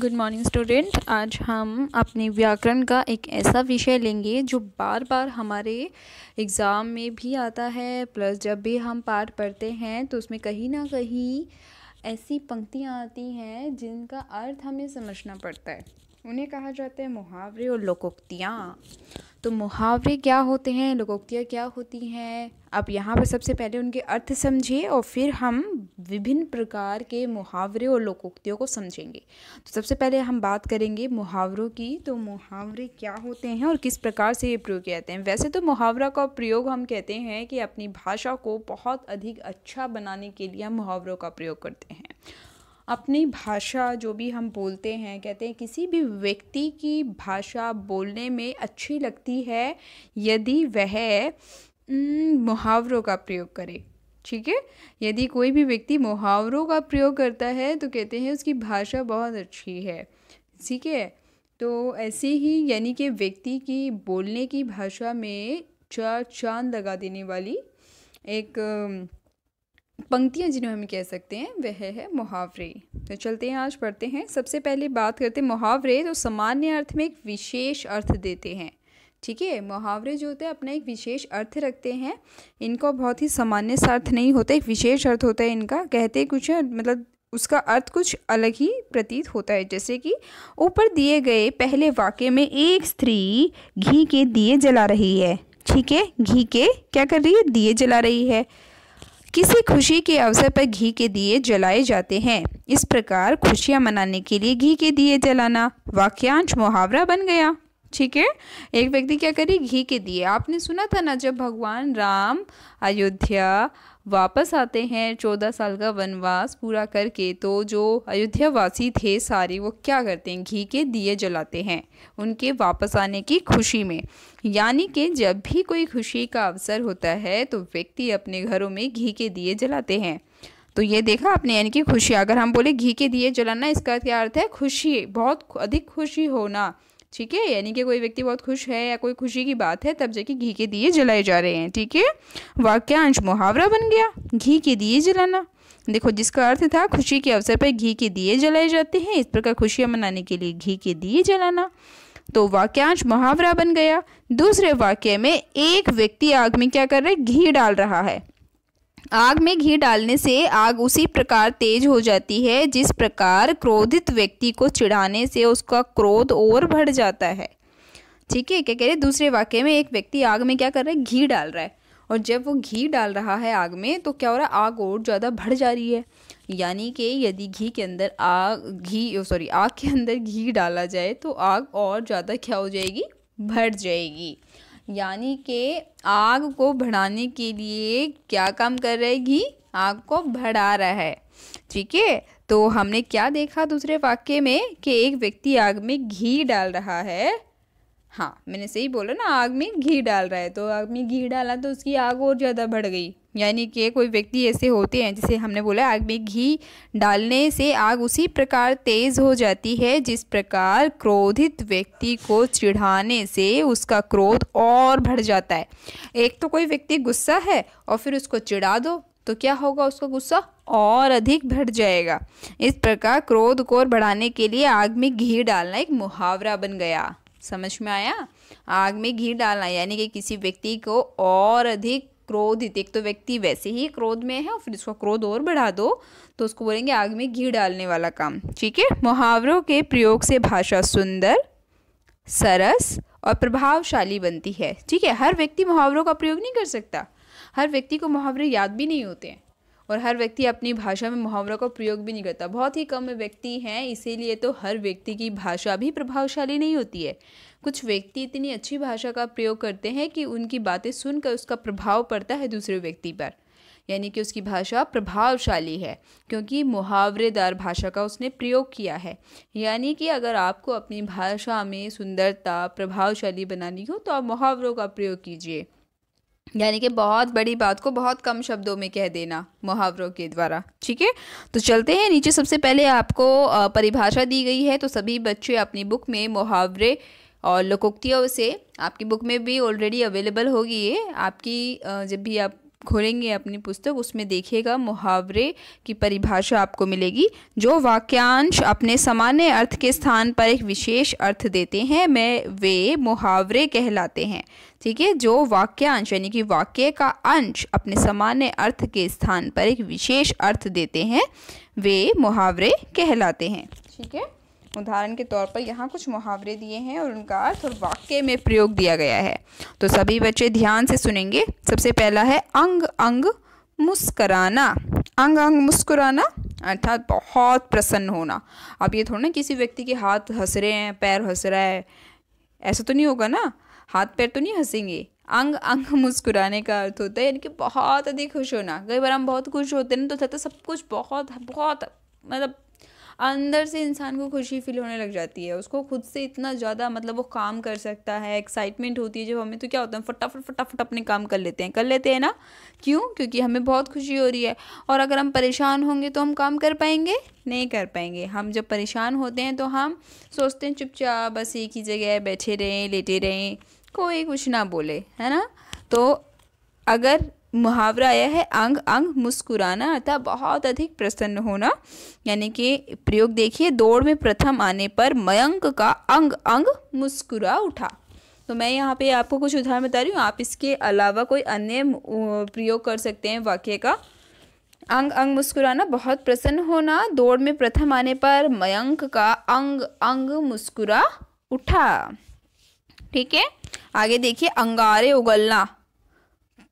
Good morning student आज हम अपने व्याकरण का एक ऐसा विषय लेंगे जो बार बार हमारे एग्ज़ाम में भी आता है प्लस जब भी हम पाठ पढ़ते हैं तो उसमें कहीं ना कहीं ऐसी पंक्तियाँ आती हैं जिनका अर्थ हमें समझना पड़ता है उन्हें कहा जाता है मुहावरे और लोकोक्तियाँ तो मुहावरे क्या होते हैं लोकोक्तियाँ क्या होती हैं अब यहाँ पर सबसे पहले उनके अर्थ समझिए और फिर हम विभिन्न प्रकार के मुहावरे और लोकोक्तियों को समझेंगे तो सबसे पहले हम बात करेंगे मुहावरों की तो मुहावरे क्या होते हैं और किस प्रकार से ये प्रयोग किए जाते हैं वैसे तो मुहावरा का प्रयोग हम कहते हैं कि अपनी भाषा को बहुत अधिक अच्छा बनाने के लिए हम मुहावरों का प्रयोग करते हैं अपनी भाषा जो भी हम बोलते हैं कहते हैं किसी भी व्यक्ति की भाषा बोलने में अच्छी लगती है यदि वह मुहावरों का प्रयोग करे ठीक है यदि कोई भी व्यक्ति मुहावरों का प्रयोग करता है तो कहते हैं उसकी भाषा बहुत अच्छी है ठीक है तो ऐसे ही यानी कि व्यक्ति की बोलने की भाषा में चार चांद लगा देने वाली एक पंक्तियाँ जिन्हें हम कह सकते हैं वह है मुहावरे तो चलते हैं आज पढ़ते हैं सबसे पहले बात करते हैं मुहावरे तो सामान्य अर्थ में एक विशेष अर्थ देते हैं ठीक है मुहावरे जो होते हैं अपना एक विशेष अर्थ रखते हैं इनका बहुत ही सामान्य सा अर्थ नहीं होता एक विशेष अर्थ होता है इनका कहते कुछ मतलब उसका अर्थ कुछ अलग ही प्रतीत होता है जैसे कि ऊपर दिए गए पहले वाक्य में एक स्त्री घी के दिए जला रही है ठीक है घी के क्या कर रही है दिए जला रही है किसी खुशी के अवसर पर घी के दिए जलाए जाते हैं इस प्रकार खुशियाँ मनाने के लिए घी के दिए जलाना वाक्यांश मुहावरा बन गया ठीक है एक व्यक्ति क्या करे घी के दिए आपने सुना था ना जब भगवान राम अयोध्या वापस आते हैं चौदह साल का वनवास पूरा करके तो जो अयोध्या वासी थे सारे वो क्या करते हैं घी के दिए जलाते हैं उनके वापस आने की खुशी में यानी कि जब भी कोई खुशी का अवसर होता है तो व्यक्ति अपने घरों में घी के दिए जलाते हैं तो ये देखा आपने यानी कि खुशी अगर हम बोले घी के दिए जलाना इसका क्या अर्थ है खुशी बहुत अधिक खुशी होना ठीक है यानी कि कोई व्यक्ति बहुत खुश है या कोई खुशी की बात है तब जाके घी के दिए जलाए जा रहे हैं ठीक है वाक्यांश मुहावरा बन गया घी के दिए जलाना देखो जिसका अर्थ था खुशी के अवसर पर घी के दिए जलाए जाते हैं इस प्रकार खुशियाँ मनाने के लिए घी के दिए जलाना तो वाक्यांश मुहावरा बन गया दूसरे वाक्य में एक व्यक्ति आग में क्या कर रहा है घी डाल रहा है आग में घी डालने से आग उसी प्रकार तेज हो जाती है जिस प्रकार क्रोधित व्यक्ति को चिढ़ाने से उसका क्रोध और बढ़ जाता है ठीक है क्या कह रहे दूसरे वाक्य में एक व्यक्ति आग में क्या कर रहा है घी डाल रहा है और जब वो घी डाल रहा है आग में तो क्या हो रहा है आग और ज़्यादा बढ़ जा रही है यानी कि यदि घी के अंदर आग घी सॉरी आग के अंदर घी डाला जाए तो आग और ज़्यादा क्या हो जाएगी बढ़ जाएगी यानी कि आग को बढ़ाने के लिए क्या काम कर रहा है घी आग को बढ़ा रहा है ठीक है तो हमने क्या देखा दूसरे वाक्य में कि एक व्यक्ति आग में घी डाल रहा है हाँ मैंने सही बोला ना आग में घी डाल रहा है तो आग में घी डाला तो उसकी आग और ज़्यादा बढ़ गई यानी कि कोई व्यक्ति ऐसे होते हैं जिसे हमने बोला आग में घी डालने से आग उसी प्रकार तेज़ हो जाती है जिस प्रकार क्रोधित व्यक्ति को चिढ़ाने से उसका क्रोध और बढ़ जाता है एक तो कोई व्यक्ति गुस्सा है और फिर उसको चिढ़ा दो तो क्या होगा उसका गुस्सा और अधिक बढ़ जाएगा इस प्रकार क्रोध को बढ़ाने के लिए आग में घी डालना एक मुहावरा बन गया समझ में आया आग में घी डालना यानी कि किसी व्यक्ति को और अधिक क्रोधित एक तो व्यक्ति वैसे ही क्रोध में है और फिर उसका क्रोध और बढ़ा दो तो उसको बोलेंगे आग में घी डालने वाला काम ठीक है मुहावरों के प्रयोग से भाषा सुंदर सरस और प्रभावशाली बनती है ठीक है हर व्यक्ति मुहावरों का प्रयोग नहीं कर सकता हर व्यक्ति को मुहावरे याद भी नहीं होते हैं और हर व्यक्ति अपनी भाषा में मुहावरा का प्रयोग भी नहीं करता बहुत ही कम व्यक्ति हैं इसीलिए तो हर व्यक्ति की भाषा भी प्रभावशाली नहीं होती है कुछ व्यक्ति इतनी अच्छी भाषा का प्रयोग करते हैं कि उनकी बातें सुनकर उसका प्रभाव पड़ता है दूसरे व्यक्ति पर यानी कि उसकी भाषा प्रभावशाली है क्योंकि मुहावरेदार भाषा का उसने प्रयोग किया है यानी कि अगर आपको अपनी भाषा में सुंदरता प्रभावशाली बनानी हो तो आप मुहावरों का प्रयोग कीजिए यानी कि बहुत बड़ी बात को बहुत कम शब्दों में कह देना मुहावरों के द्वारा ठीक है तो चलते हैं नीचे सबसे पहले आपको परिभाषा दी गई है तो सभी बच्चे अपनी बुक में मुहावरे और लोकोक्तियों से आपकी बुक में भी ऑलरेडी अवेलेबल होगी ये आपकी जब भी आप खोलेंगे अपनी पुस्तक उसमें देखिएगा मुहावरे की परिभाषा आपको मिलेगी जो वाक्यांश अपने सामान्य अर्थ के स्थान पर एक विशेष अर्थ देते हैं मैं वे मुहावरे कहलाते हैं ठीक है जो वाक्यांश यानी कि वाक्य का अंश अपने सामान्य अर्थ के स्थान पर एक विशेष अर्थ देते हैं वे मुहावरे कहलाते हैं ठीक है उदाहरण के तौर पर यहाँ कुछ मुहावरे दिए हैं और उनका अर्थ और वाक्य में प्रयोग दिया गया है तो सभी बच्चे ध्यान से सुनेंगे सबसे पहला है अंग अंग मुस्कराना अंग अंग मुस्कुराना अर्थात बहुत प्रसन्न होना अब ये थोड़ा ना किसी व्यक्ति के हाथ हंस रहे हैं पैर हंस रहा है ऐसा तो नहीं होगा ना हाथ पैर तो नहीं हंसेंगे अंग अंग मुस्कुराने का अर्थ होता है यानी कि बहुत अधिक खुश होना कई बार हम बहुत खुश होते हैं ना तो सब कुछ बहुत बहुत मतलब अंदर से इंसान को खुशी फील होने लग जाती है उसको खुद से इतना ज़्यादा मतलब वो काम कर सकता है एक्साइटमेंट होती है जब हमें तो क्या होता है फटाफट फटाफट अपने काम कर लेते हैं कर लेते हैं ना क्यों क्योंकि हमें बहुत खुशी हो रही है और अगर हम परेशान होंगे तो हम काम कर पाएंगे नहीं कर पाएंगे हम जब परेशान होते हैं तो हम सोचते हैं चुपचाप बस एक ही जगह बैठे रहें लेटे रहें कोई कुछ ना बोले है ना तो अगर मुहावरा आया है अंग अंग मुस्कुराना अर्थात बहुत अधिक प्रसन्न होना यानी कि प्रयोग देखिए दौड़ में प्रथम आने पर मयंक का अंग अंग मुस्कुरा उठा तो मैं यहाँ पे आपको कुछ उदाहरण बता रही हूँ आप इसके अलावा कोई अन्य प्रयोग कर सकते हैं वाक्य का अंग अंग मुस्कुराना बहुत प्रसन्न होना दौड़ में प्रथम आने पर मयंक का अंग अंग मुस्कुरा उठा ठीक है आगे देखिए अंगारे उगलना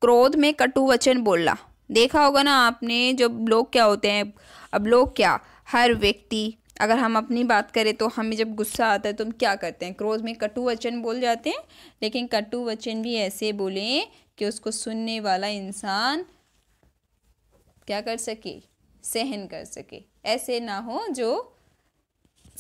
क्रोध में कटु वचन बोलना देखा होगा ना आपने जब लोग क्या होते हैं अब लोग क्या हर व्यक्ति अगर हम अपनी बात करें तो हमें जब गुस्सा आता है तो हम क्या करते हैं क्रोध में कटु वचन बोल जाते हैं लेकिन कटु वचन भी ऐसे बोलें कि उसको सुनने वाला इंसान क्या कर सके सहन कर सके ऐसे ना हो जो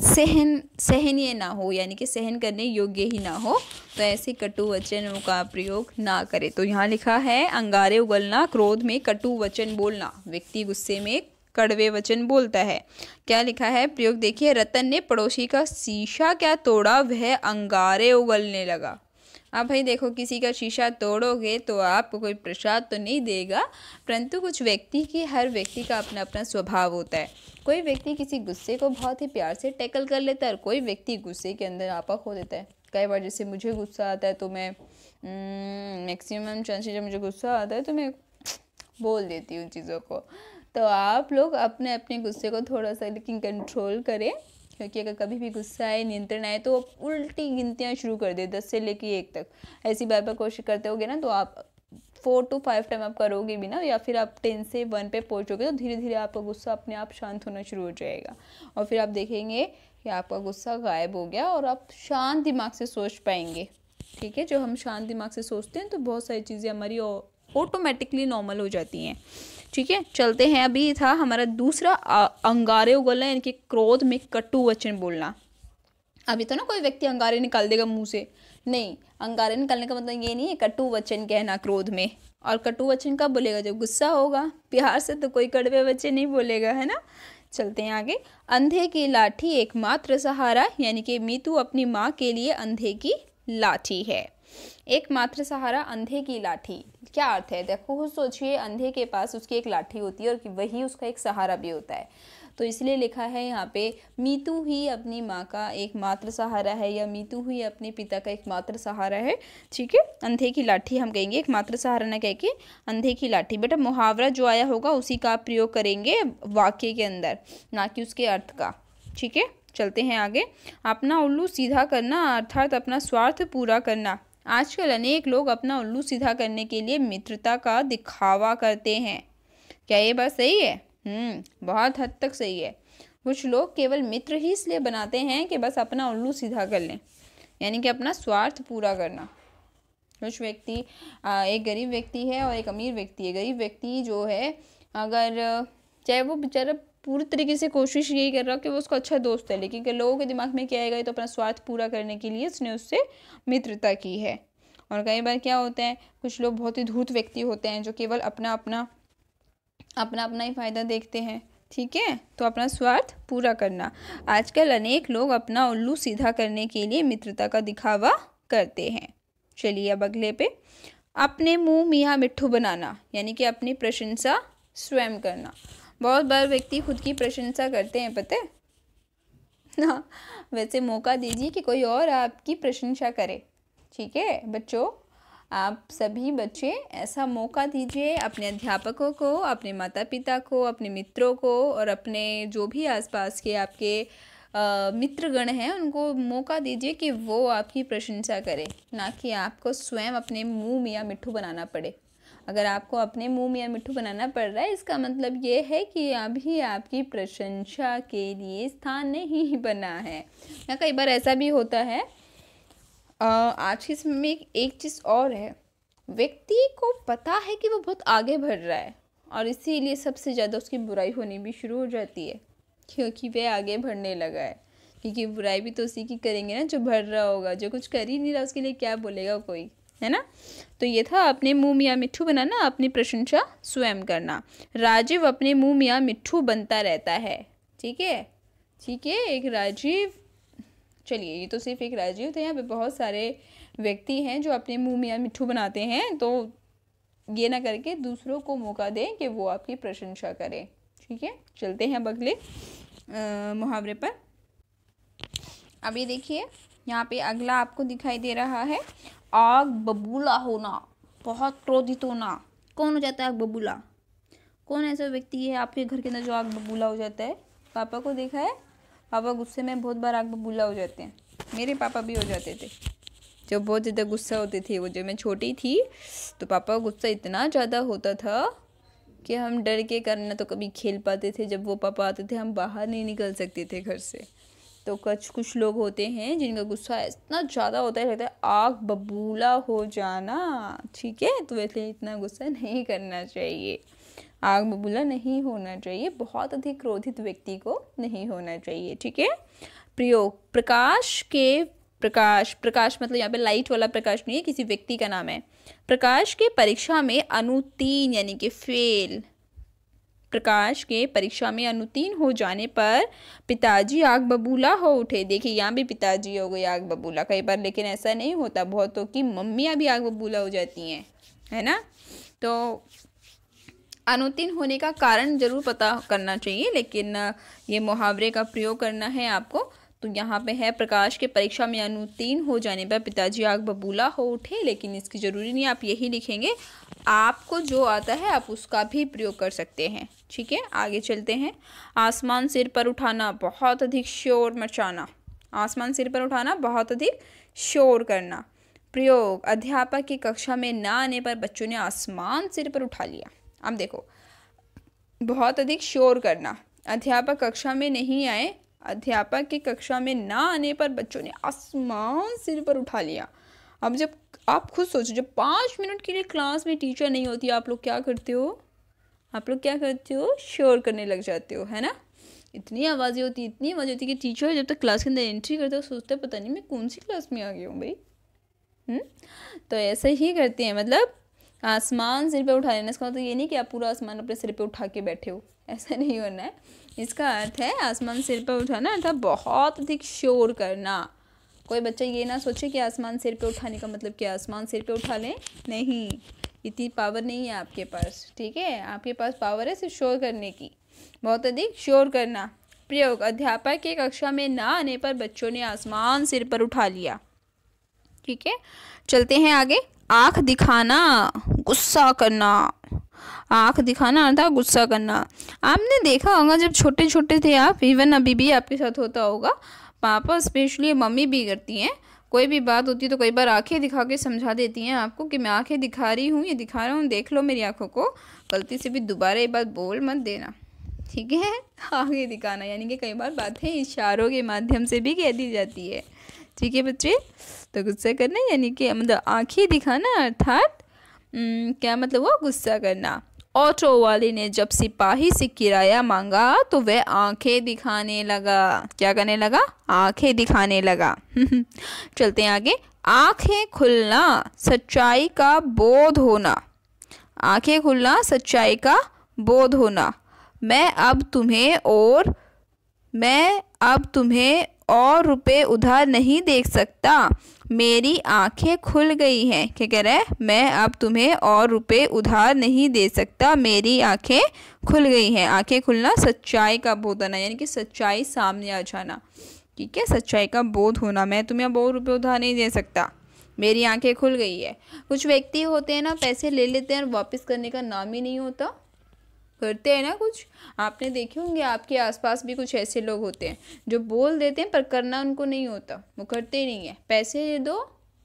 सहन सहनीय ना हो यानी कि सहन करने योग्य ही ना हो तो ऐसे कटु वचनों का प्रयोग ना करें तो यहाँ लिखा है अंगारे उगलना क्रोध में कटु वचन बोलना व्यक्ति गुस्से में कड़वे वचन बोलता है क्या लिखा है प्रयोग देखिए रतन ने पड़ोसी का शीशा क्या तोड़ा वह अंगारे उगलने लगा आप भाई देखो किसी का शीशा तोड़ोगे तो आपको कोई प्रसाद तो नहीं देगा परंतु कुछ व्यक्ति की हर व्यक्ति का अपना अपना स्वभाव होता है कोई व्यक्ति किसी गुस्से को बहुत ही प्यार से टैकल कर लेता है और कोई व्यक्ति गुस्से के अंदर आपा खो देता है कई बार जैसे मुझे गुस्सा आता है तो मैं मैक्सिमम चांसेस जब मुझे गुस्सा आता है तो मैं बोल देती हूँ चीज़ों को तो आप लोग अपने अपने गुस्से को थोड़ा सा लेकिन कंट्रोल करें क्योंकि अगर कभी भी गुस्सा आए नियंत्रण आए तो आप उल्टी गिनतियाँ शुरू कर दे दस से लेके एक तक ऐसी बार बार कोशिश करते होगे ना तो आप फोर टू फाइव टाइम आप करोगे भी ना या फिर आप टेन से वन पे पहुँचोगे तो धीरे धीरे आपका गुस्सा अपने आप शांत होना शुरू हो जाएगा और फिर आप देखेंगे कि आपका गुस्सा गायब हो गया और आप शांत दिमाग से सोच पाएंगे ठीक है जो हम शांत दिमाग से सोचते हैं तो बहुत सारी चीज़ें हमारी ऑटोमेटिकली नॉर्मल हो जाती हैं ठीक है चलते हैं अभी था हमारा दूसरा अंगारे उगलना यानी कि क्रोध में कटु वचन बोलना अभी तो ना कोई व्यक्ति अंगारे निकाल देगा मुंह से नहीं अंगारे निकालने का मतलब ये नहीं है कटु वचन कहना क्रोध में और कटु वचन कब बोलेगा जब गुस्सा होगा प्यार से तो कोई कड़वे वचन नहीं बोलेगा है ना चलते हैं आगे अंधे की लाठी एकमात्र सहारा यानी कि मीतू अपनी माँ के लिए अंधे की लाठी है एकमात्र सहारा अंधे की लाठी क्या अर्थ है देखो खुद सोचिए अंधे के पास उसकी एक लाठी होती है और वही उसका एक सहारा भी होता है तो इसलिए लिखा है यहाँ पे मीतू ही अपनी माँ का एकमात्र सहारा है या मीतू ही अपने पिता का एकमात्र सहारा है ठीक है अंधे की लाठी हम कहेंगे एकमात्र सहारा ना कह के अंधे की लाठी बेटा मुहावरा जो आया होगा उसी का प्रयोग करेंगे वाक्य के अंदर ना कि उसके अर्थ का ठीक है चलते हैं आगे अपना उल्लू सीधा करना अर्थात अपना स्वार्थ पूरा करना आजकल अनेक लोग अपना उल्लू सीधा करने के लिए मित्रता का दिखावा करते हैं क्या ये बात सही है हम्म, बहुत हद तक सही है कुछ लोग केवल मित्र ही इसलिए बनाते हैं कि बस अपना उल्लू सीधा कर लें यानी कि अपना स्वार्थ पूरा करना कुछ व्यक्ति एक गरीब व्यक्ति है और एक अमीर व्यक्ति है गरीब व्यक्ति जो है अगर चाहे वो बेचारा पूरी तरीके से कोशिश यही कर रहा हूँ कि वो उसको अच्छा दोस्त है लेकिन लोगों के दिमाग में क्या आएगा तो अपना स्वार्थ पूरा करने के लिए उसने उससे मित्रता की है और कई बार क्या होता है कुछ लोग बहुत ही धूर्त व्यक्ति होते हैं जो केवल अपना अपना अपना अपना ही फ़ायदा देखते हैं ठीक है तो अपना स्वार्थ पूरा करना आजकल अनेक लोग अपना उल्लू सीधा करने के लिए मित्रता का दिखावा करते हैं चलिए अब अगले पे अपने मुंह मियाँ मिट्ठू बनाना यानी कि अपनी प्रशंसा स्वयं करना बहुत बार व्यक्ति खुद की प्रशंसा करते हैं पता है ना वैसे मौका दीजिए कि कोई और आपकी प्रशंसा करे ठीक है बच्चों आप सभी बच्चे ऐसा मौका दीजिए अपने अध्यापकों को अपने माता पिता को अपने मित्रों को और अपने जो भी आसपास के आपके मित्रगण हैं उनको मौका दीजिए कि वो आपकी प्रशंसा करें ना कि आपको स्वयं अपने मुंह मियाँ मिट्ठू बनाना पड़े अगर आपको अपने मुंह या मिट्ठू बनाना पड़ रहा है इसका मतलब ये है कि अभी आपकी प्रशंसा के लिए स्थान नहीं बना है या कई बार ऐसा भी होता है आज के समय में एक चीज़ और है व्यक्ति को पता है कि वो बहुत आगे बढ़ रहा है और इसीलिए सबसे ज़्यादा उसकी बुराई होनी भी शुरू हो जाती है क्योंकि वह आगे बढ़ने लगा है क्योंकि बुराई भी तो उसी की करेंगे ना जो भर रहा होगा जो कुछ कर ही नहीं रहा उसके लिए क्या बोलेगा कोई है ना तो ये था अपने मुँह मियाँ मिट्ठू बनाना अपनी प्रशंसा स्वयं करना राजीव अपने मुँह मियाँ मिट्ठू बनता रहता है ठीक है ठीक है एक राजीव चलिए ये तो सिर्फ एक राजीव थे यहाँ पे बहुत सारे व्यक्ति हैं जो अपने मुँह मियाँ मिट्ठू बनाते हैं तो ये ना करके दूसरों को मौका दें कि वो आपकी प्रशंसा करें ठीक है चलते हैं अब अगले मुहावरे पर अब ये देखिए यहाँ पे अगला आपको दिखाई दे रहा है आग बबूला होना बहुत क्रोधित होना कौन हो जाता है आग बबूला कौन ऐसा व्यक्ति है आपके घर के अंदर जो आग बबूला हो जाता है पापा को देखा है पापा गुस्से में बहुत बार आग बबूला हो जाते हैं मेरे पापा भी हो जाते थे जब बहुत ज़्यादा गुस्सा होते थे वो जब मैं छोटी थी तो पापा का गुस्सा इतना ज़्यादा होता था कि हम डर के करना तो कभी खेल पाते थे जब वो पापा आते थे हम बाहर नहीं निकल सकते थे घर से तो कुछ कुछ लोग होते हैं जिनका गुस्सा इतना ज़्यादा होता है लगता है आग बबूला हो जाना ठीक है तो वैसे इतना गुस्सा नहीं करना चाहिए आग बबूला नहीं होना चाहिए बहुत अधिक क्रोधित व्यक्ति को नहीं होना चाहिए ठीक है प्रयोग प्रकाश के प्रकाश प्रकाश मतलब यहाँ पे लाइट वाला प्रकाश नहीं है किसी व्यक्ति का नाम है प्रकाश के परीक्षा में अनुतीन यानी कि फेल प्रकाश के परीक्षा में अनुतीन हो जाने पर पिताजी आग बबूला हो उठे देखिए यहाँ भी पिताजी हो गए आग बबूला कई बार लेकिन ऐसा नहीं होता बहुतों तो की मम्मियाँ भी आग बबूला हो जाती हैं है ना तो अनुतीन होने का कारण ज़रूर पता करना चाहिए लेकिन ये मुहावरे का प्रयोग करना है आपको तो यहाँ पे है प्रकाश के परीक्षा में अनुत्तीर्ण हो जाने पर पिताजी आग बबूला हो उठे लेकिन इसकी ज़रूरी नहीं आप यही लिखेंगे आपको जो आता है आप उसका भी प्रयोग कर सकते हैं ठीक है आगे चलते हैं आसमान सिर पर उठाना बहुत अधिक शोर मचाना आसमान सिर पर उठाना बहुत अधिक शोर करना प्रयोग अध्यापक की कक्षा में ना आने पर बच्चों ने आसमान सिर पर उठा लिया अब देखो बहुत अधिक शोर करना अध्यापक कक्षा में नहीं आए अध्यापक की कक्षा में ना आने पर बच्चों ने आसमान सिर पर उठा लिया अब जब आप खुद सोचो जब पाँच मिनट के लिए क्लास में टीचर नहीं होती आप लोग क्या करते हो आप लोग क्या करते हो श्योर करने लग जाते हो है ना इतनी आवाज़ें होती इतनी आवाज़ें होती है कि टीचर जब तक क्लास के अंदर एंट्री करते हो सोचते हैं पता नहीं मैं कौन सी क्लास में आ गया हूँ भाई हम्म? तो ऐसे ही करते हैं मतलब आसमान सिर पर उठा लेना इसका मतलब ये नहीं कि आप पूरा आसमान अपने सिर पर उठा के बैठे हो ऐसा नहीं होना है इसका अर्थ है आसमान सिर पर उठाना अर्थात बहुत अधिक शोर करना कोई बच्चा ये ना सोचे कि आसमान सिर पे उठाने का मतलब क्या आसमान सिर पे उठा लें नहीं इतनी पावर नहीं है आपके पास ठीक है आपके पास पावर है सिर्फ शोर करने की बहुत अधिक शोर करना प्रयोग अध्यापक के कक्षा में ना आने पर बच्चों ने आसमान सिर पर उठा लिया ठीक है चलते हैं आगे आँख दिखाना गुस्सा करना आंख दिखाना अर्थात गुस्सा करना आपने देखा होगा जब छोटे छोटे थे आप इवन अभी भी आपके साथ होता होगा पापा स्पेशली मम्मी भी करती हैं कोई भी बात होती है तो कई बार आंखें दिखा के समझा देती हैं आपको कि मैं आंखें दिखा रही हूँ ये दिखा रहा हूँ देख लो मेरी आंखों को गलती से भी दोबारा ये बात बोल मत देना ठीक है आगे दिखाना यानी कि कई बार बातें इशारों के माध्यम से भी कह दी जाती है ठीक है बच्चे तो गुस्सा करना यानी कि मतलब आँखें दिखाना अर्थात हम्म, क्या मतलब हुआ गुस्सा करना ऑटो वाले ने जब सिपाही से किराया मांगा तो वह आंखें दिखाने लगा क्या करने लगा आंखें दिखाने लगा चलते हैं आगे आंखें खुलना सच्चाई का बोध होना आंखें खुलना सच्चाई का बोध होना मैं अब तुम्हें और मैं अब तुम्हें और रुपए उधार नहीं देख सकता मेरी आंखें खुल गई हैं क्या कह रहा है मैं अब तुम्हें और रुपए उधार नहीं दे सकता मेरी आंखें खुल गई हैं आंखें खुलना सच्चाई का बोध आना यानी कि सच्चाई सामने आ जाना ठीक है सच्चाई का बोध होना मैं तुम्हें अब और रुपये उधार नहीं दे सकता मेरी आंखें खुल गई है कुछ व्यक्ति होते हैं ना पैसे ले लेते हैं और वापस करने का नाम ही नहीं होता करते हैं ना कुछ आपने देखे होंगे आपके आसपास भी कुछ ऐसे लोग होते हैं जो बोल देते हैं पर करना उनको नहीं होता वो करते ही नहीं है पैसे दे दो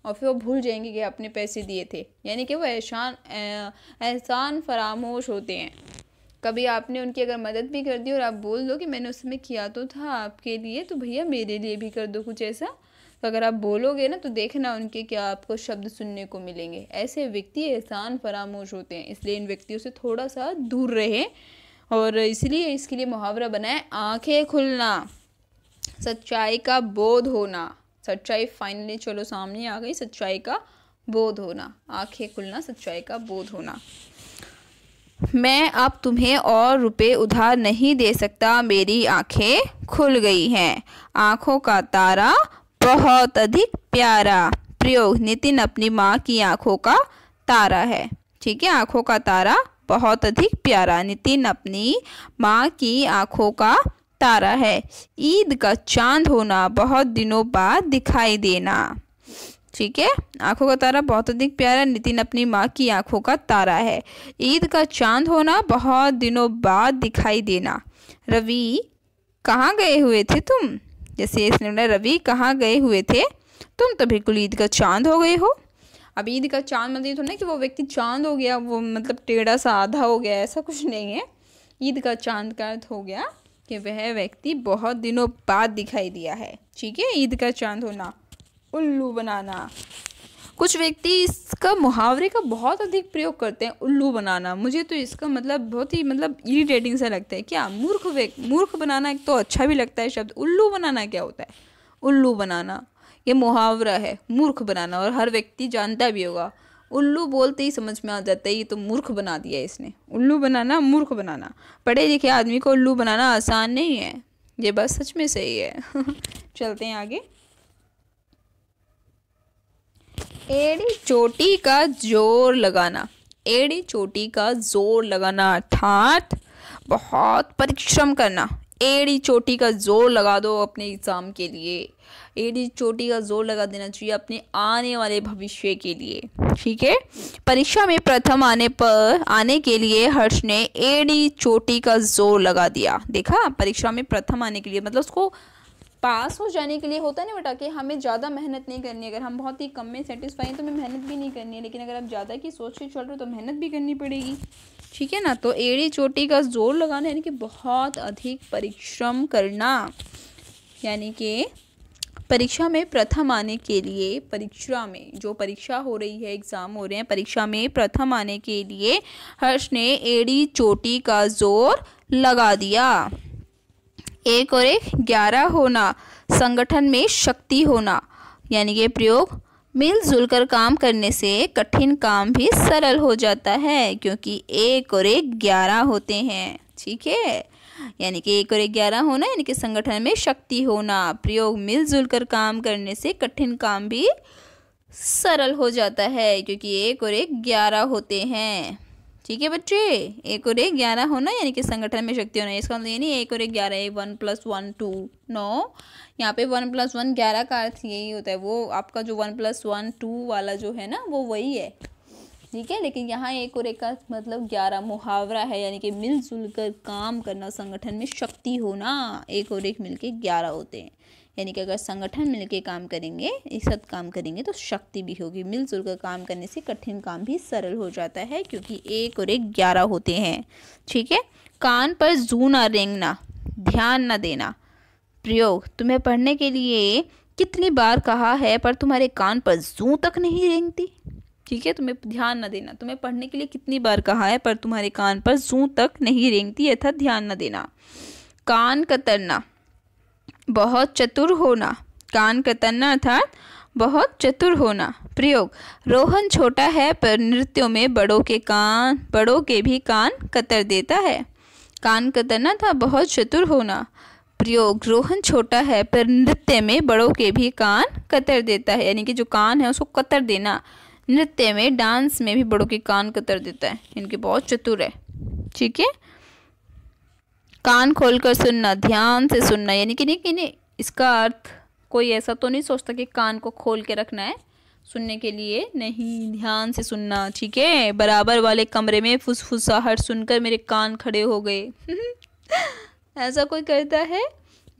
और फिर वो भूल जाएंगे कि आपने पैसे दिए थे यानी कि वो एहसान एहसान फरामोश होते हैं कभी आपने उनकी अगर मदद भी कर दी और आप बोल दो कि मैंने उस समय किया तो था आपके लिए तो भैया मेरे लिए भी कर दो कुछ ऐसा तो अगर आप बोलोगे ना तो देखना उनके क्या आपको शब्द सुनने को मिलेंगे ऐसे व्यक्ति एहसान फरामोश होते हैं इसलिए इन व्यक्तियों से थोड़ा सा दूर रहें और इसलिए इसके लिए मुहावरा बनाए आंखें खुलना सच्चाई का बोध होना सच्चाई फाइनली चलो सामने आ गई सच्चाई का बोध होना आंखें खुलना सच्चाई का बोध होना मैं अब तुम्हें और रुपए उधार नहीं दे सकता मेरी आंखें खुल गई हैं आंखों का तारा बहुत अधिक प्यारा प्रयोग नितिन अपनी माँ की आंखों का तारा है ठीक है आंखों का तारा बहुत अधिक प्यारा नितिन अपनी माँ की आंखों का तारा है ईद का चांद होना बहुत दिनों बाद दिखाई देना ठीक है आंखों का तारा बहुत अधिक प्यारा नितिन अपनी माँ की आंखों का तारा है ईद का चांद होना बहुत दिनों बाद दिखाई देना रवि कहाँ गए हुए थे तुम जैसे इसने रवि कहाँ गए हुए थे तुम तो बिल्कुल ईद का चांद हो गए हो अब ईद का चांद मतलब ये थोड़ा कि वो व्यक्ति चांद हो गया वो मतलब टेढ़ा सा आधा हो गया ऐसा कुछ नहीं है ईद का चांद का अर्थ हो गया कि वह व्यक्ति बहुत दिनों बाद दिखाई दिया है ठीक है ईद का चांद होना उल्लू बनाना कुछ व्यक्ति इसका मुहावरे का बहुत अधिक प्रयोग करते हैं उल्लू बनाना मुझे तो इसका मतलब बहुत ही मतलब इरीटेटिंग सा लगता है क्या मूर्ख मूर्ख बनाना एक तो अच्छा भी लगता है शब्द उल्लू बनाना क्या होता है उल्लू बनाना ये मुहावरा है मूर्ख बनाना और हर व्यक्ति जानता भी होगा उल्लू बोलते ही समझ में आ जाता है ये तो मूर्ख बना दिया इसने उल्लू बनाना मूर्ख बनाना पढ़े लिखे आदमी को उल्लू बनाना आसान नहीं है ये बस सच में सही है चलते हैं आगे एड़ी चोटी का जोर लगाना एड़ी चोटी का जोर लगाना अर्थात बहुत परिश्रम करना एड़ी चोटी का जोर लगा दो अपने एग्ज़ाम के लिए एड़ी चोटी का जोर लगा देना चाहिए अपने आने वाले भविष्य के लिए ठीक है परीक्षा में प्रथम आने पर आने के लिए हर्ष ने एड़ी चोटी का जोर लगा दिया देखा परीक्षा में प्रथम आने के लिए मतलब उसको पास हो जाने के लिए होता है ना बेटा कि हमें ज़्यादा मेहनत नहीं करनी अगर हम बहुत ही कम में सेटिस्फाई हैं तो हमें मेहनत भी नहीं करनी है लेकिन अगर आप ज़्यादा की सोच के चल रहे हो तो मेहनत भी करनी पड़ेगी ठीक है ना तो एड़ी चोटी का जोर लगाना यानी कि बहुत अधिक परिश्रम करना यानी कि परीक्षा में प्रथम आने के लिए परीक्षा में जो परीक्षा हो रही है एग्ज़ाम हो रहे हैं परीक्षा में प्रथम आने के लिए हर्ष ने एड़ी चोटी का जोर लगा दिया एक और एक ग्यारह होना संगठन में शक्ति होना यानी कि प्रयोग मिलजुल कर काम करने से कठिन काम भी सरल हो जाता है क्योंकि एक और एक ग्यारह होते हैं ठीक है यानी कि एक और एक ग्यारह होना यानी कि संगठन में शक्ति होना प्रयोग मिलजुल कर काम करने से कठिन काम भी सरल हो जाता है क्योंकि एक और एक ग्यारह होते हैं ठीक है बच्चे एक और एक ग्यारह होना यानी कि संगठन में शक्ति होना इसका मतलब ये नहीं एक और एक ग्यारह वन प्लस वन टू नौ यहाँ पे वन प्लस वन ग्यारह का अर्थ यही होता है वो आपका जो वन प्लस वन टू वाला जो है ना वो वही है ठीक है लेकिन यहाँ एक और एक का मतलब ग्यारह मुहावरा है यानी कि मिलजुल कर काम करना संगठन में शक्ति होना एक और एक मिलकर ग्यारह होते हैं यानी कि अगर संगठन मिलकर काम करेंगे एक साथ काम करेंगे तो शक्ति भी होगी मिलजुल कर काम करने से कठिन काम भी सरल हो जाता है क्योंकि एक और एक ग्यारह होते हैं ठीक है कान पर जू ना रेंगना ध्यान ना देना प्रयोग तुम्हें पढ़ने के लिए कितनी बार कहा है पर तुम्हारे कान पर जू तक नहीं रेंगती ठीक है तुम्हें ध्यान ना देना तुम्हें पढ़ने के लिए कितनी बार कहा है पर तुम्हारे कान पर जू तक नहीं रेंगती अर्थात ध्यान ना देना कान कतरना बहुत चतुर होना कान कतरना अर्थात बहुत चतुर होना प्रयोग रोहन छोटा है पर नृत्यों में बड़ों के कान बड़ों के भी कान कतर देता है कान कतरना था बहुत चतुर होना प्रयोग रोहन छोटा है पर नृत्य में बड़ों के भी कान कतर देता है यानी कि जो कान है उसको कतर देना नृत्य में डांस में भी बड़ों के कान कतर देता है इनके बहुत चतुर है ठीक है कान खोलकर सुनना ध्यान से सुनना यानी कि नहीं कि नहीं इसका अर्थ कोई ऐसा तो नहीं सोचता कि कान को खोल के रखना है सुनने के लिए नहीं ध्यान से सुनना ठीक है बराबर वाले कमरे में फुसफुसाहट सुनकर मेरे कान खड़े हो गए ऐसा कोई करता है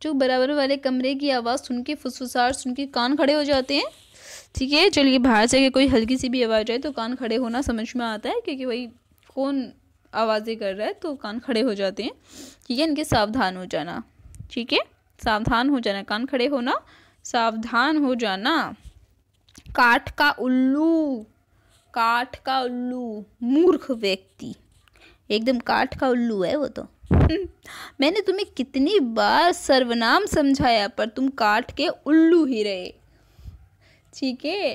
जो बराबर वाले कमरे की आवाज़ सुन के फुसफुसाहट सुन के कान खड़े हो जाते हैं ठीक है चलिए बाहर से अगर कोई हल्की सी भी आवाज़ आए तो कान खड़े होना समझ में आता है क्योंकि वही कौन आवाज़ें कर रहा है तो कान खड़े हो जाते हैं ठीक है इनके सावधान हो जाना ठीक है सावधान हो जाना कान खड़े होना सावधान हो जाना काठ का उल्लू काठ का उल्लू मूर्ख व्यक्ति एकदम काठ का उल्लू है वो तो मैंने तुम्हें कितनी बार सर्वनाम समझाया पर तुम काट के उल्लू ही रहे ठीक है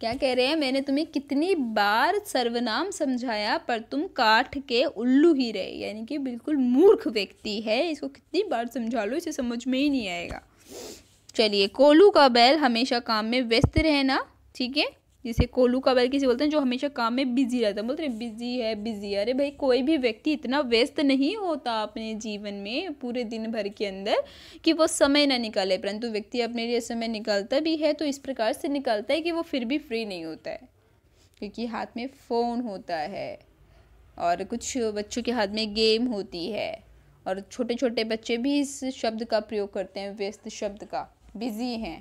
क्या कह रहे हैं मैंने तुम्हें कितनी बार सर्वनाम समझाया पर तुम काठ के उल्लू ही रहे यानी कि बिल्कुल मूर्ख व्यक्ति है इसको कितनी बार समझा लो इसे समझ में ही नहीं आएगा चलिए कोलू का बैल हमेशा काम में व्यस्त रहना ठीक है जिसे कोलू बैल किसे बोलते हैं जो हमेशा काम में बिजी रहता है बोलते हैं बिजी है बिजी है अरे भाई कोई भी व्यक्ति इतना व्यस्त नहीं होता अपने जीवन में पूरे दिन भर के अंदर कि वो समय ना निकाले परंतु व्यक्ति अपने लिए समय निकालता भी है तो इस प्रकार से निकालता है कि वो फिर भी फ्री नहीं होता है क्योंकि हाथ में फ़ोन होता है और कुछ बच्चों के हाथ में गेम होती है और छोटे छोटे बच्चे भी इस शब्द का प्रयोग करते हैं व्यस्त शब्द का बिज़ी हैं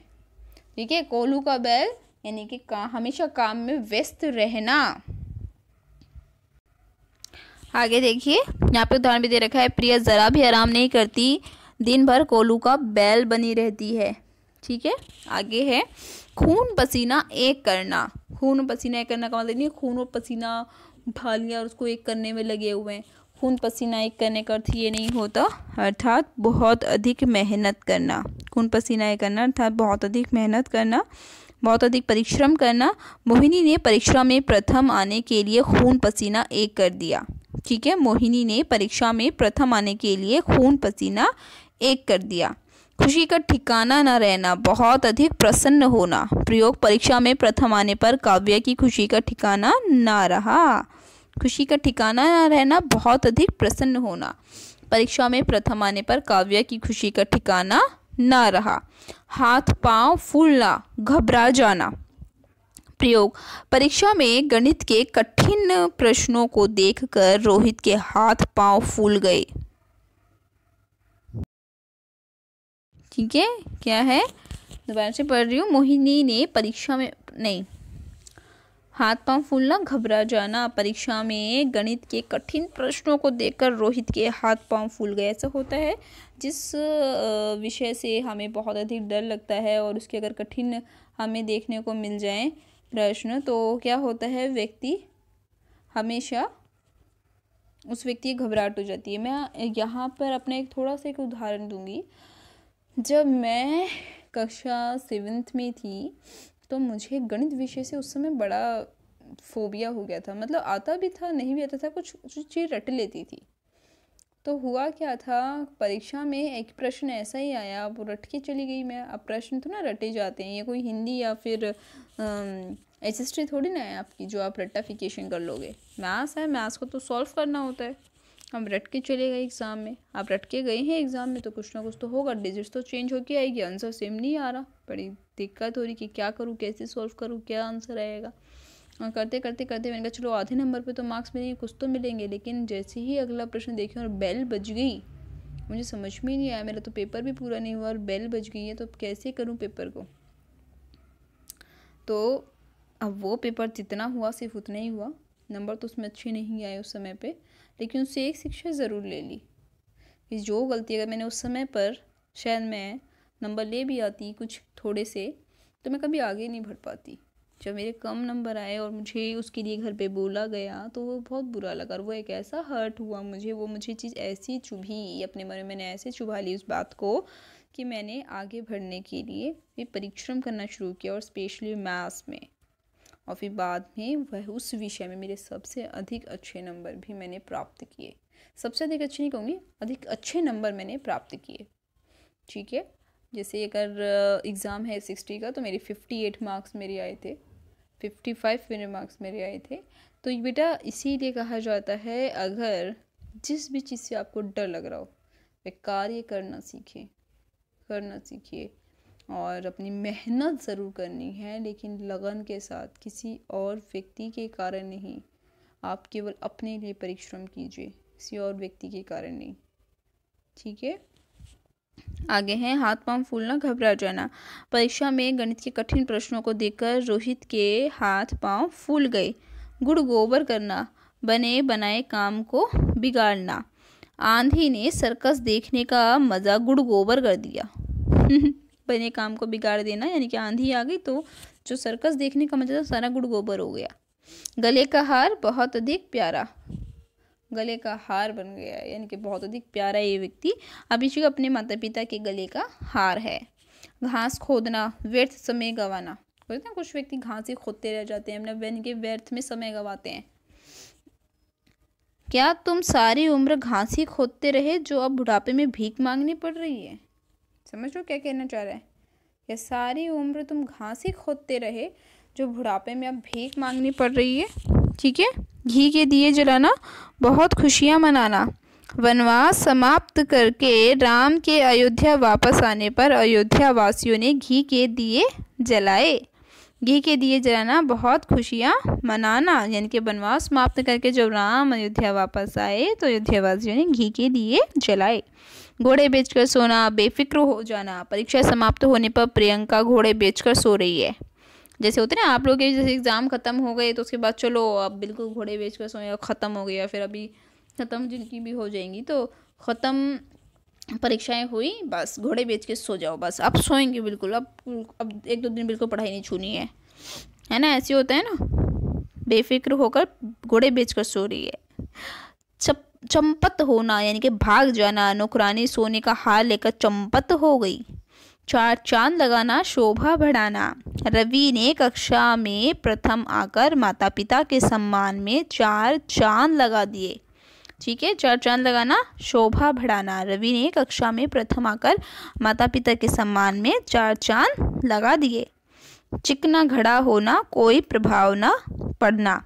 ठीक है कोलू का बैल यानी कि का हमेशा काम में व्यस्त रहना आगे देखिए यहाँ पे उदाहरण भी दे रखा है प्रिया ज़रा भी आराम नहीं करती दिन भर कोलू का बैल बनी रहती है ठीक है आगे है खून पसीना एक करना खून पसीना एक करना का मतलब नहीं खून और पसीना उठा लिया और उसको एक करने में लगे हुए हैं खून पसीना एक करने का अर्थ ये नहीं होता अर्थात बहुत अधिक मेहनत करना खून पसीना एक करना अर्थात बहुत अधिक मेहनत करना बहुत अधिक परिश्रम करना मोहिनी ने परीक्षा में प्रथम आने के लिए खून पसीना एक कर दिया ठीक है मोहिनी ने परीक्षा में प्रथम आने के लिए खून पसीना एक कर दिया खुशी का ठिकाना न रहना बहुत अधिक प्रसन्न होना प्रयोग परीक्षा में प्रथम आने पर काव्य की खुशी का ठिकाना ना रहा खुशी का ठिकाना ना रहना बहुत अधिक प्रसन्न होना परीक्षा में प्रथम आने पर काव्य की खुशी का ठिकाना ना रहा हाथ पांव फूलना घबरा जाना प्रयोग परीक्षा में गणित के कठिन प्रश्नों को देखकर रोहित के हाथ पांव फूल गए ठीक है क्या है दोबारा से पढ़ रही हूँ मोहिनी ने परीक्षा में नहीं हाथ पांव फूलना घबरा जाना परीक्षा में गणित के कठिन प्रश्नों को देखकर रोहित के हाथ पांव फूल गए ऐसा होता है जिस विषय से हमें बहुत अधिक डर लगता है और उसके अगर कठिन हमें देखने को मिल जाए प्रश्न तो क्या होता है व्यक्ति हमेशा उस व्यक्ति की घबराहट हो जाती है मैं यहाँ पर अपना एक थोड़ा सा एक उदाहरण दूंगी जब मैं कक्षा सेवन्थ में थी तो मुझे गणित विषय से उस समय बड़ा फोबिया हो गया था मतलब आता भी था नहीं भी आता था कुछ कुछ चीज़ रट लेती थी तो हुआ क्या था परीक्षा में एक प्रश्न ऐसा ही आया अब रट के चली गई मैं अब प्रश्न तो ना रटे जाते हैं ये कोई हिंदी या फिर एच एस टी थोड़ी ना है आपकी जो आप रट्टाफिकेशन कर लोगे मैथ्स है मैथ्स को तो सॉल्व करना होता है हम रट के चले गए एग्ज़ाम में आप रट के गए हैं एग्ज़ाम में तो कुछ ना कुछ तो होगा डिजिट्स तो चेंज होके आएगी आंसर सेम नहीं आ रहा बड़ी दिक्कत हो रही कि क्या करूँ कैसे सॉल्व करूँ क्या आंसर आएगा और हाँ, करते करते करते मैंने कहा चलो आधे नंबर पे तो मार्क्स मिलेंगे कुछ तो मिलेंगे लेकिन जैसे ही अगला प्रश्न देखे और बेल बज गई मुझे समझ में नहीं आया मेरा तो पेपर भी पूरा नहीं हुआ और बेल बज गई है तो कैसे करूँ पेपर को तो अब वो पेपर जितना हुआ सिर्फ उतना ही हुआ नंबर तो उसमें अच्छे नहीं आए उस समय पे लेकिन उससे एक शिक्षा ज़रूर ले ली कि जो गलती अगर मैंने उस समय पर शायद मैं नंबर ले भी आती कुछ थोड़े से तो मैं कभी आगे नहीं बढ़ पाती जब मेरे कम नंबर आए और मुझे उसके लिए घर पे बोला गया तो वो बहुत बुरा लगा और वो एक ऐसा हर्ट हुआ मुझे वो मुझे चीज़ ऐसी चुभी अपने मन में मैंने ऐसे चुभा ली उस बात को कि मैंने आगे बढ़ने के लिए फिर परिश्रम करना शुरू किया और स्पेशली मैथ्स में और फिर बाद में वह उस विषय में मेरे सबसे अधिक अच्छे नंबर भी मैंने प्राप्त किए सबसे अधिक अच्छे नहीं कहूँगी अधिक अच्छे नंबर मैंने प्राप्त किए ठीक है जैसे अगर एग्ज़ाम है सिक्सटी का तो मेरे फिफ्टी एट मार्क्स मेरे आए थे फिफ्टी फाइव मेरे मार्क्स मेरे आए थे तो बेटा इसीलिए कहा जाता है अगर जिस भी चीज़ से आपको डर लग रहा हो वह कार्य करना सीखिए करना सीखिए और अपनी मेहनत ज़रूर करनी है लेकिन लगन के साथ किसी और व्यक्ति के कारण नहीं आप केवल अपने लिए परिश्रम कीजिए किसी और व्यक्ति के कारण नहीं ठीक है आगे हैं हाथ पांव फूलना घबरा जाना परीक्षा में गणित के कठिन प्रश्नों को देखकर रोहित के हाथ पांव फूल गए गुड़ गोबर करना बने बनाए काम को बिगाड़ना आंधी ने सर्कस देखने का मज़ा गुड़ गोबर कर दिया बने काम को बिगाड़ देना यानी कि आंधी आ गई तो जो सर्कस देखने का मज़ा था सारा गुड़ गोबर हो गया गले का हार बहुत अधिक प्यारा गले का हार बन गया है यानी कि बहुत अधिक प्यारा ये व्यक्ति अभिषेक अपने माता पिता के गले का हार है घास खोदना व्यर्थ समय गंवाना बोलते हैं कुछ व्यक्ति घास ही खोदते रह जाते हैं अपने मतलब व्यर्थ में समय गंवाते हैं क्या तुम सारी उम्र घास ही खोदते रहे जो अब बुढ़ापे में भीख मांगनी पड़ रही है समझ लो क्या कहना चाह रहा है या सारी उम्र तुम घास ही खोदते रहे जो बुढ़ापे में अब भीख मांगनी पड़ रही है ठीक है घी के दिए जलाना बहुत खुशियाँ मनाना वनवास समाप्त करके राम के अयोध्या वापस आने पर अयोध्या वासियों ने घी के दिए जलाए घी के दिए जलाना बहुत खुशियाँ मनाना यानी कि वनवास समाप्त करके जब राम अयोध्या वापस आए तो अयोध्या वासियों ने घी के दिए जलाए घोड़े बेचकर सोना बेफिक्र हो जाना परीक्षा समाप्त होने पर प्रियंका घोड़े बेचकर सो रही है जैसे होते हैं ना आप लोग के जैसे एग्ज़ाम ख़त्म हो गए तो उसके बाद चलो अब बिल्कुल घोड़े बेच कर सोए ख़त्म हो गया फिर अभी ख़त्म जिनकी भी हो जाएंगी तो ख़त्म परीक्षाएं हुई बस घोड़े बेच के सो जाओ बस अब सोएंगे बिल्कुल अब अब एक दो दिन बिल्कुल पढ़ाई नहीं छूनी है है ना ऐसे होता है ना बेफिक्र होकर घोड़े बेच कर सो रही है चप चंपत होना यानी कि भाग जाना नौकरानी सोने का हार लेकर चंपत हो गई चार चांद लगाना शोभा बढ़ाना रवि ने कक्षा में प्रथम आकर माता पिता के सम्मान में चार चांद लगा दिए ठीक है चार चांद लगाना शोभा बढ़ाना रवि ने कक्षा में प्रथम आकर माता पिता के सम्मान में चार चांद लगा दिए चिकना घड़ा होना कोई प्रभाव न पड़ना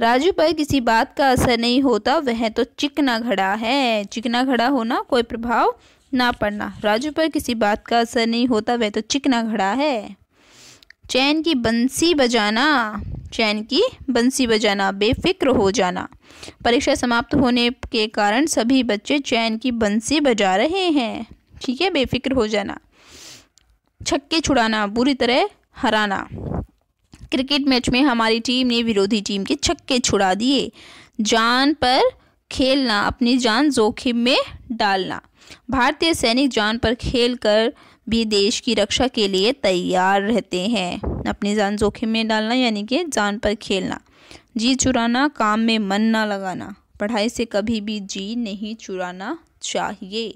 राजू पर किसी बात का असर नहीं होता वह तो चिकना घड़ा है चिकना घड़ा होना कोई प्रभाव ना पड़ना राजू पर किसी बात का असर नहीं होता वह तो चिकना घड़ा है चैन की बंसी बजाना चैन की बंसी बजाना बेफिक्र हो जाना परीक्षा समाप्त होने के कारण सभी बच्चे चैन की बंसी बजा रहे हैं ठीक है बेफिक्र हो जाना छक्के छुड़ाना बुरी तरह हराना क्रिकेट मैच में हमारी टीम ने विरोधी टीम के छक्के छुड़ा दिए जान पर खेलना अपनी जान जोखिम में डालना भारतीय सैनिक जान पर खेल कर भी देश की रक्षा के लिए तैयार रहते हैं अपनी जान जोखिम में डालना यानी कि जान पर खेलना जी चुराना काम में मन ना लगाना पढ़ाई से कभी भी जी नहीं चुराना चाहिए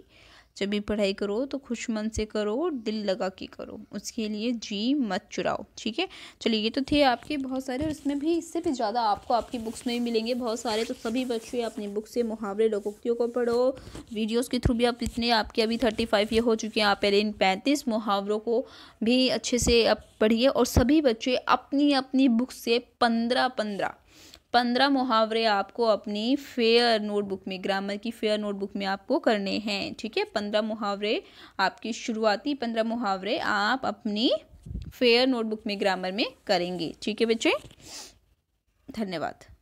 जब भी पढ़ाई करो तो खुश मन से करो दिल लगा के करो उसके लिए जी मत चुराओ ठीक है चलिए ये तो थे आपके बहुत सारे और इसमें भी इससे भी ज़्यादा आपको आपकी बुक्स में भी मिलेंगे बहुत सारे तो सभी बच्चे अपनी बुक से मुहावरे लोकोक्तियों को पढ़ो वीडियोज़ के थ्रू भी आप इतने आपके अभी थर्टी फाइव ये हो चुके हैं आप पहले इन पैंतीस मुहावरों को भी अच्छे से आप पढ़िए और सभी बच्चे अपनी अपनी बुक से पंद्रह पंद्रह पंद्रह मुहावरे आपको अपनी फेयर नोटबुक में ग्रामर की फेयर नोटबुक में आपको करने हैं ठीक है पंद्रह मुहावरे आपकी शुरुआती पंद्रह मुहावरे आप अपनी फेयर नोटबुक में ग्रामर में करेंगे ठीक है बच्चे धन्यवाद